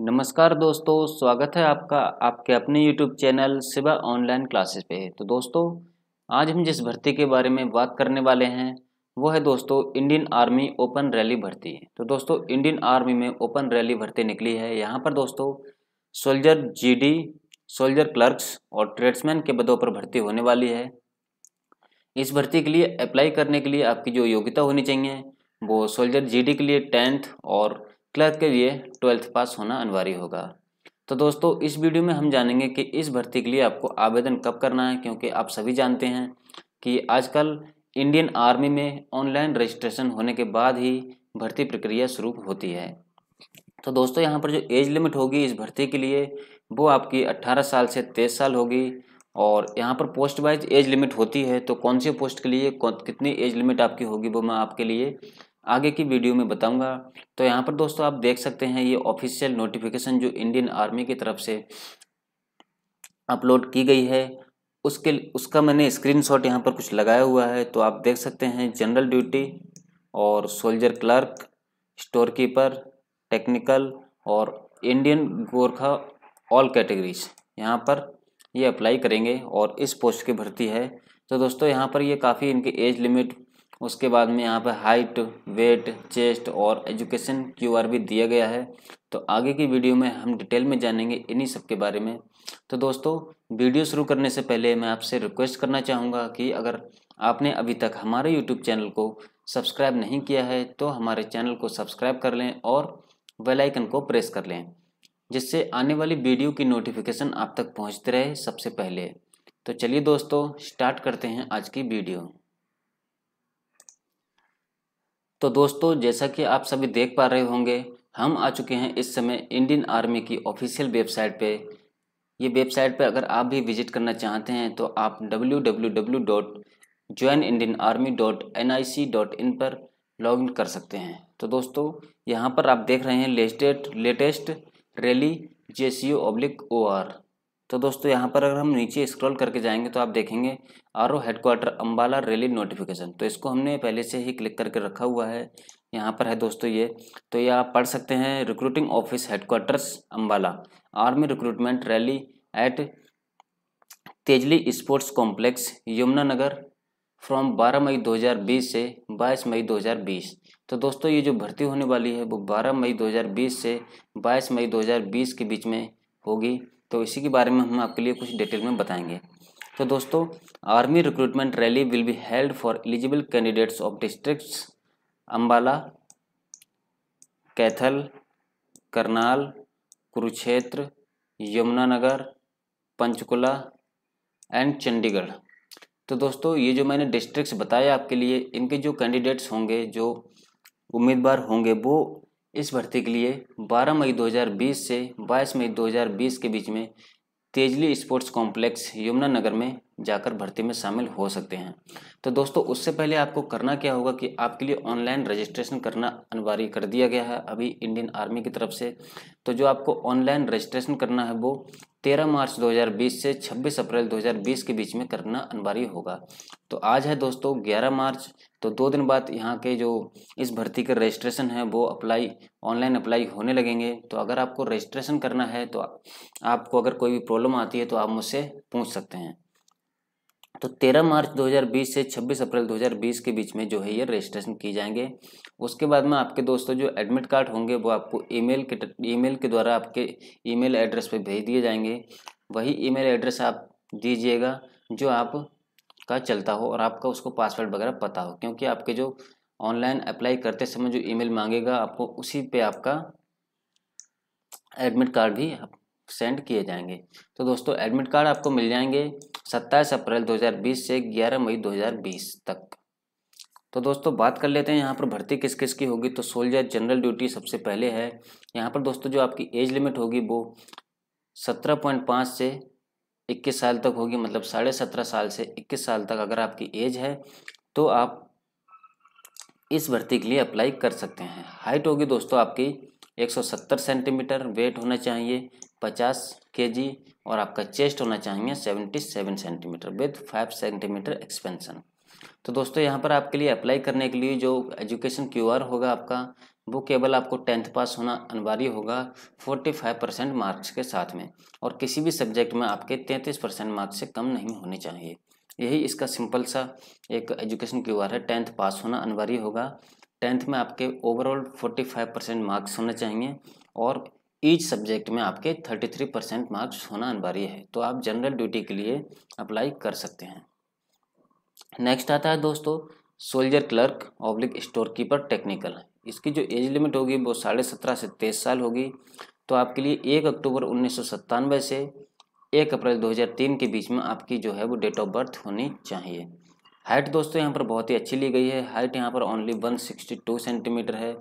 नमस्कार दोस्तों स्वागत है आपका आपके अपने YouTube channel Sewa online classes पे तो दोस्तों आज हम जिस भर्ती के बारे में बात करने वाले हैं वो है दोस्तों इंडियन आर्मी ओपन रैली भर्ती तो दोस्तों इंडियन आर्मी में ओपन रैली भर्ती निकली है यहाँ पर दोस्तों soldier G D soldier clerks और ट्रेड्समैन के पदों पर भर्ती होने वाली है इस भर्ती के लिए अप्लाई करने के लिए आपकी जो योग्यता होनी चाहिए वो सोल्जर जी के लिए टेंथ और क्लर्क के लिए ट्वेल्थ पास होना अनिवार्य होगा तो दोस्तों इस वीडियो में हम जानेंगे कि इस भर्ती के लिए आपको आवेदन कब करना है क्योंकि आप सभी जानते हैं कि आजकल इंडियन आर्मी में ऑनलाइन रजिस्ट्रेशन होने के बाद ही भर्ती प्रक्रिया शुरू होती है तो दोस्तों यहाँ पर जो एज लिमिट होगी इस भर्ती के लिए वो आपकी 18 साल से 23 साल होगी और यहाँ पर पोस्ट वाइज एज लिमिट होती है तो कौन सी पोस्ट के लिए कितनी एज लिमिट आपकी होगी वो मैं आपके लिए आगे की वीडियो में बताऊंगा तो यहाँ पर दोस्तों आप देख सकते हैं ये ऑफिशियल नोटिफिकेशन जो इंडियन आर्मी की तरफ से अपलोड की गई है उसके उसका मैंने स्क्रीनशॉट यहाँ पर कुछ लगाया हुआ है तो आप देख सकते हैं जनरल ड्यूटी और soldier clerk store keeper technical और इंडियन गोरखा ऑल कैटेगरीज यहाँ पर ये अप्लाई करेंगे और इस पोस्ट की भर्ती है तो दोस्तों यहाँ पर ये काफ़ी इनकी एज लिमिट उसके बाद में यहाँ पर हाइट वेट चेस्ट और एजुकेशन आर भी दिया गया है तो आगे की वीडियो में हम डिटेल में जानेंगे इन्हीं सब के बारे में तो दोस्तों वीडियो शुरू करने से पहले मैं आपसे रिक्वेस्ट करना चाहूँगा कि अगर आपने अभी तक हमारे यूट्यूब चैनल को सब्सक्राइब नहीं किया है तो हमारे चैनल को सब्सक्राइब कर लें और वेलाइकन को प्रेस कर लें जिससे आने वाली वीडियो की नोटिफिकेशन आप तक पहुँचते रहे सबसे पहले तो चलिए दोस्तों स्टार्ट करते हैं आज की वीडियो तो दोस्तों जैसा कि आप सभी देख पा रहे होंगे हम आ चुके हैं इस समय इंडियन आर्मी की ऑफिशियल वेबसाइट पे ये वेबसाइट पर अगर आप भी विजिट करना चाहते हैं तो आप W W W dot join Indian army dot N I C dot in पर लॉग इन कर सकते हैं तो दोस्तों यहाँ पर आप देख रहे हैं latest latest rally J C O oblique O R तो दोस्तों यहाँ पर अगर हम नीचे स्क्रॉल करके जाएंगे तो आप देखेंगे R O headquarter Ambala rally notification तो इसको हमने पहले से ही क्लिक करके रखा हुआ है यहाँ पर है दोस्तों ये तो ये आप पढ़ सकते हैं recruiting office headquarters Ambala army recruitment rally at Tejli sports complex Yamunanagar from 12 मई 2020 से 22 मई 2020 तो दोस्तों ये जो भर्ती होने वाली है वो 12 मई 2020 से 22 मई 2020 के बीच में होगी तो इसी के बारे में हम आपके लिए कुछ डिटेल में बताएंगे तो दोस्तों army recruitment rally will be held for eligible candidates of districts Ambala Kaithal Karnal Kurukshetra Yamunanagar Panchkula and Chandigarh तो दोस्तों ये जो मैंने डिस्ट्रिक्ट्स बताए आपके लिए इनके जो कैंडिडेट्स होंगे जो उम्मीदवार होंगे वो इस भर्ती के लिए 12 मई 2020 से 22 मई 2020 के बीच में तेजली स्पोर्ट्स कॉम्प्लेक्स यमुना नगर में जाकर भर्ती में शामिल हो सकते हैं तो दोस्तों उससे पहले आपको करना क्या होगा कि आपके लिए ऑनलाइन रजिस्ट्रेशन करना अनिवार्य कर दिया गया है अभी इंडियन आर्मी की तरफ से तो जो आपको ऑनलाइन रजिस्ट्रेशन करना है वो 13 मार्च 2020 से 26 अप्रैल 2020 के बीच में करना अनिवार्य होगा तो आज है दोस्तों ग्यारह मार्च तो दो दिन बाद यहाँ के जो इस भर्ती के रजिस्ट्रेशन है वो अप्लाई ऑनलाइन अप्लाई होने लगेंगे तो अगर आपको रजिस्ट्रेशन करना है तो आपको अगर कोई भी प्रॉब्लम आती है तो आप मुझसे पूछ सकते हैं तो 13 मार्च 2020 से 26 अप्रैल 2020 के बीच में जो है ये रजिस्ट्रेशन किए जाएंगे उसके बाद में आपके दोस्तों जो एडमिट कार्ड होंगे वो आपको ईमेल के ईमेल के द्वारा आपके ईमेल एड्रेस पे भेज दिए जाएंगे वही ईमेल एड्रेस आप दीजिएगा जो आप का चलता हो और आपका उसको पासवर्ड वगैरह पता हो क्योंकि आपके जो ऑनलाइन अप्लाई करते समय जो ई मांगेगा आपको उसी पर आपका एडमिट कार्ड भी सेंड किए जाएंगे तो दोस्तों एडमिट कार्ड आपको मिल जाएंगे सत्ताईस अप्रैल 2020 से 11 मई 2020 तक तो दोस्तों बात कर लेते हैं यहाँ पर भर्ती किस किस की होगी तो सोल्जर जनरल ड्यूटी सबसे पहले है यहाँ पर दोस्तों जो आपकी एज लिमिट होगी वो सत्रह पॉइंट पाँच से इक्कीस साल तक होगी मतलब साढ़े सत्रह साल से इक्कीस साल तक अगर आपकी एज है तो आप इस भर्ती के लिए अप्लाई कर सकते हैं हाइट होगी दोस्तों आपकी 170 सेंटीमीटर वेट होना चाहिए पचास के जी और आपका चेस्ट होना चाहिए seventy seven centimetre with five centimetre expansion तो दोस्तों यहाँ पर आपके लिए अप्लाई करने के लिए जो एजुकेशन क्यू आर होगा आपका वो केवल आपको टेंथ पास होना अनिवार्य होगा फोर्टी फाइव परसेंट मार्क्स के साथ में और किसी भी सब्जेक्ट में आपके तैंतीस परसेंट मार्क्स से कम नहीं होने चाहिए यही इसका सिंपल सा एक एजुकेशन क्यू आर है टेंथ पास होना अनिवार्य होगा टेंथ में आपके ओवरऑल फोर्टी परसेंट मार्क्स होने चाहिए और ईच सब्जेक्ट में आपके 33 परसेंट मार्क्स होना अनिवार्य है तो आप जनरल ड्यूटी के लिए अप्लाई कर सकते हैं नेक्स्ट आता है दोस्तों soldier clerk oblique store keeper technical इसकी जो एज लिमिट होगी वो साढ़े सत्रह से तेईस साल होगी तो आपके लिए एक अक्टूबर उन्नीस से एक अप्रैल 2003 के बीच में आपकी जो है वो डेट ऑफ बर्थ होनी चाहिए हाइट दोस्तों यहाँ पर बहुत ही अच्छी ली गई है हाइट यहाँ पर ओनली 162 सेंटीमीटर है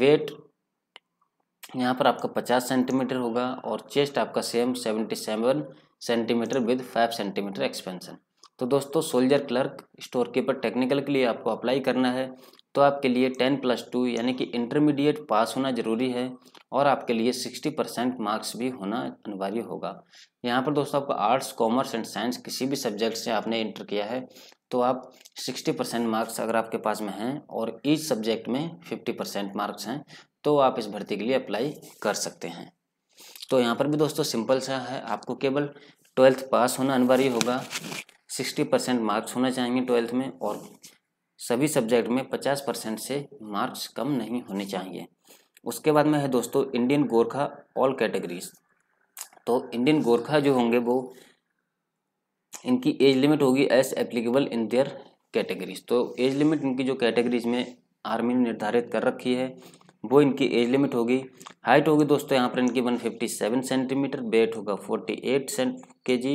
वेट यहाँ पर आपका पचास सेंटीमीटर होगा और चेस्ट आपका same 77 seven centimetre with five centimetre expansion तो दोस्तों soldier clerk store keeper technical के लिए आपको अप्लाई करना है तो आपके लिए टेन प्लस टू यानी कि इंटरमीडिएट पास होना जरूरी है और आपके लिए सिक्सटी परसेंट मार्क्स भी होना अनिवार्य होगा यहाँ पर दोस्तों आपको आर्ट्स कॉमर्स एंड साइंस किसी भी सब्जेक्ट से आपने इंटर किया है तो आप सिक्सटी परसेंट मार्क्स अगर आपके पास में हैं और ईच सब्जेक्ट में फिफ्टी परसेंट मार्क्स हैं तो आप इस भर्ती के लिए अप्लाई कर सकते हैं तो यहाँ पर भी दोस्तों सिंपल सा है आपको केवल ट्वेल्थ पास होना अनिवार्य होगा सिक्सटी परसेंट मार्क्स होना चाहेंगे ट्वेल्थ में और सभी सब्जेक्ट में पचास परसेंट से मार्क्स कम नहीं होने चाहिए उसके बाद में है दोस्तों इंडियन गोरखा ऑल कैटेगरीज तो इंडियन गोरखा जो होंगे वो इनकी एज लिमिट होगी age applicable in their categories तो एज लिमिट इनकी जो कैटेगरीज में आर्मी ने निर्धारित कर रखी है वो इनकी एज लिमिट होगी हाइट होगी दोस्तों यहाँ पर इनकी 157 सेंटीमीटर वेट होगा 48 सेंट के जी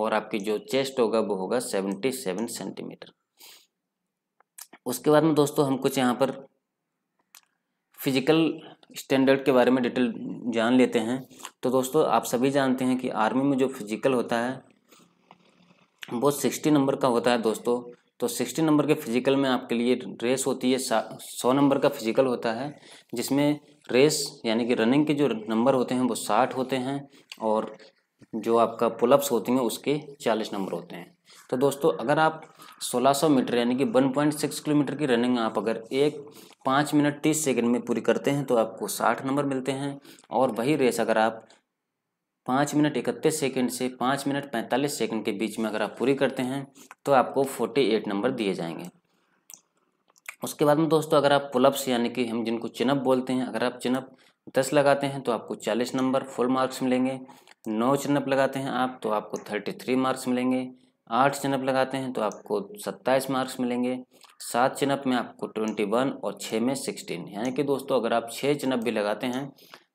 और आपकी जो चेस्ट होगा वो होगा 77 सेंटीमीटर उसके बाद में दोस्तों हम कुछ यहाँ पर फिजिकल स्टैंडर्ड के बारे में डिटेल जान लेते हैं तो दोस्तों आप सभी जानते हैं कि आर्मी में जो फिजिकल होता है वो सिक्सटी नंबर का होता है दोस्तों तो सिक्सटी नंबर के फिजिकल में आपके लिए रेस होती है सौ नंबर का फिजिकल होता है जिसमें रेस यानी कि रनिंग के जो नंबर होते हैं वो साठ होते हैं और जो आपका पुलअप्स होती हैं उसके चालीस नंबर होते हैं तो दोस्तों अगर आप 1600 मीटर यानी कि 1.6 किलोमीटर की रनिंग आप अगर एक पाँच मिनट तीस सेकेंड में पूरी करते हैं तो आपको साठ नंबर मिलते हैं और वही रेस अगर आप पाँच मिनट इकतीस सेकंड से पाँच मिनट पैंतालीस सेकंड के बीच में अगर आप पूरी करते हैं तो आपको फोर्टी एट नंबर दिए जाएंगे उसके बाद में दोस्तों अगर आप पुलअप्स यानी कि हम जिनको चिनअप बोलते हैं अगर आप चिनअप दस लगाते हैं तो आपको चालीस नंबर फुल मार्क्स मिलेंगे नौ चिनअप लगाते हैं आप तो आपको थर्टी थ्री मार्क्स मिलेंगे आठ चिनअप लगाते हैं तो आपको सत्ताईस मार्क्स मिलेंगे सात चिनअप में आपको ट्वेंटी वन और छः में सिक्सटीन यानी कि दोस्तों अगर आप छः चिनअप भी लगाते हैं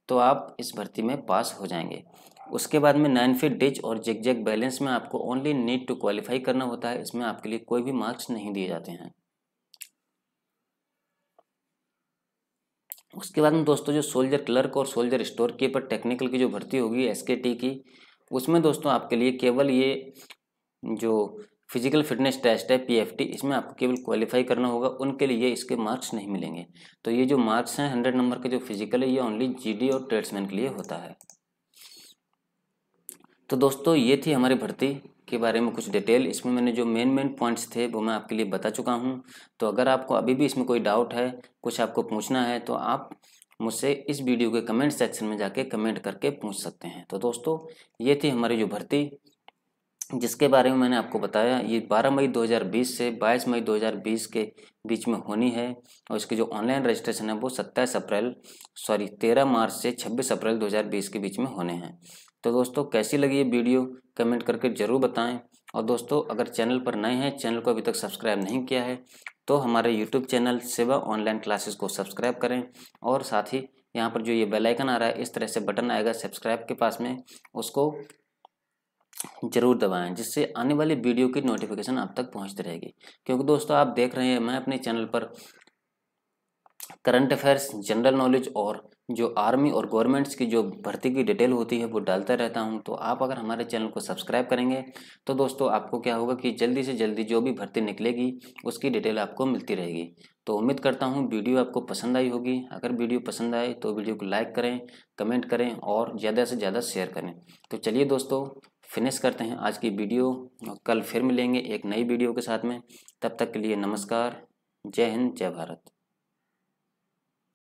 तो आप इस भर्ती में पास हो जाएंगे उसके बाद में नाइन फीट डिच और जेक जेक बैलेंस में आपको ओनली नीड टू क्वालिफाई करना होता है इसमें आपके लिए कोई भी मार्क्स नहीं दिए जाते हैं उसके बाद में दोस्तों जो सोल्जर क्लर्क और सोल्जर स्टोर कीपर टेक्निकल की जो भर्ती होगी एस की उसमें दोस्तों आपके लिए केवल ये जो फिजिकल फिटनेस टेस्ट है पीएफटी इसमें आपको केवल क्वालिफाई करना होगा उनके लिए इसके मार्क्स नहीं मिलेंगे तो ये जो मार्क्स हैं हंड्रेड नंबर के जो फिजिकल है ये ओनली जीडी और ट्रेड्समैन के लिए होता है तो दोस्तों ये थी हमारी भर्ती के बारे में कुछ डिटेल इसमें मैंने जो मेन मेन पॉइंट्स थे वो मैं आपके लिए बता चुका हूँ तो अगर आपको अभी भी इसमें कोई डाउट है कुछ आपको पूछना है तो आप मुझसे इस वीडियो के कमेंट सेक्शन में जाके कमेंट करके पूछ सकते हैं तो दोस्तों ये थी हमारी जो भर्ती जिसके बारे में मैंने आपको बताया ये 12 मई 2020 से 22 मई 2020 के बीच में होनी है और इसकी जो ऑनलाइन रजिस्ट्रेशन है वो 27 अप्रैल सॉरी 13 मार्च से 26 अप्रैल 2020 के बीच में होने हैं तो दोस्तों कैसी लगी ये वीडियो कमेंट करके ज़रूर बताएं और दोस्तों अगर चैनल पर नए हैं चैनल को अभी तक सब्सक्राइब नहीं किया है तो हमारे YouTube channel Sewa online classes को सब्सक्राइब करें और साथ ही यहाँ पर जो ये बेलाइकन आ रहा है इस तरह से बटन आएगा सब्सक्राइब के पास में उसको जरूर दबाएं जिससे आने वाली वीडियो की नोटिफिकेशन आप तक पहुंचती रहेगी क्योंकि दोस्तों आप देख रहे हैं मैं अपने चैनल पर करंट अफेयर्स जनरल नॉलेज और जो आर्मी और गवर्नमेंट्स की जो भर्ती की डिटेल होती है वो डालता रहता हूं तो आप अगर हमारे चैनल को सब्सक्राइब करेंगे तो दोस्तों आपको क्या होगा कि जल्दी से जल्दी जो भी भर्ती निकलेगी उसकी डिटेल आपको मिलती रहेगी तो उम्मीद करता हूं वीडियो आपको पसंद आई होगी अगर वीडियो पसंद आए तो वीडियो को लाइक करें कमेंट करें और ज़्यादा से ज़्यादा शेयर करें तो चलिए दोस्तों फिनिश करते हैं आज की वीडियो कल फिर मिलेंगे एक नई वीडियो के साथ में तब तक के लिए नमस्कार जय हिंद जय भारत